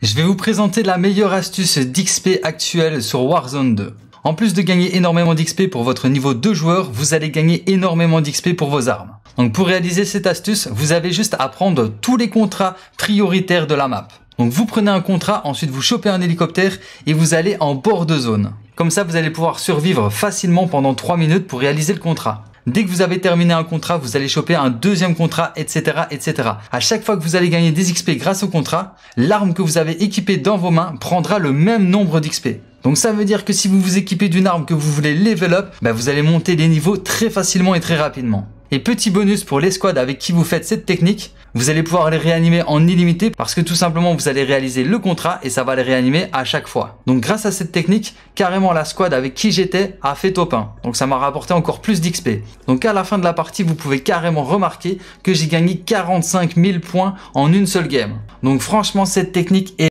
Je vais vous présenter la meilleure astuce d'XP actuelle sur Warzone 2. En plus de gagner énormément d'XP pour votre niveau 2 joueur, vous allez gagner énormément d'XP pour vos armes. Donc pour réaliser cette astuce, vous avez juste à prendre tous les contrats prioritaires de la map. Donc vous prenez un contrat, ensuite vous chopez un hélicoptère et vous allez en bord de zone. Comme ça, vous allez pouvoir survivre facilement pendant 3 minutes pour réaliser le contrat. Dès que vous avez terminé un contrat, vous allez choper un deuxième contrat, etc., etc. À chaque fois que vous allez gagner des XP grâce au contrat, l'arme que vous avez équipée dans vos mains prendra le même nombre d'XP. Donc ça veut dire que si vous vous équipez d'une arme que vous voulez level up, bah, vous allez monter les niveaux très facilement et très rapidement. Et petit bonus pour squads avec qui vous faites cette technique, vous allez pouvoir les réanimer en illimité parce que tout simplement vous allez réaliser le contrat et ça va les réanimer à chaque fois. Donc grâce à cette technique, carrément la squad avec qui j'étais a fait top 1. Donc ça m'a rapporté encore plus d'XP. Donc à la fin de la partie, vous pouvez carrément remarquer que j'ai gagné 45 000 points en une seule game. Donc franchement, cette technique est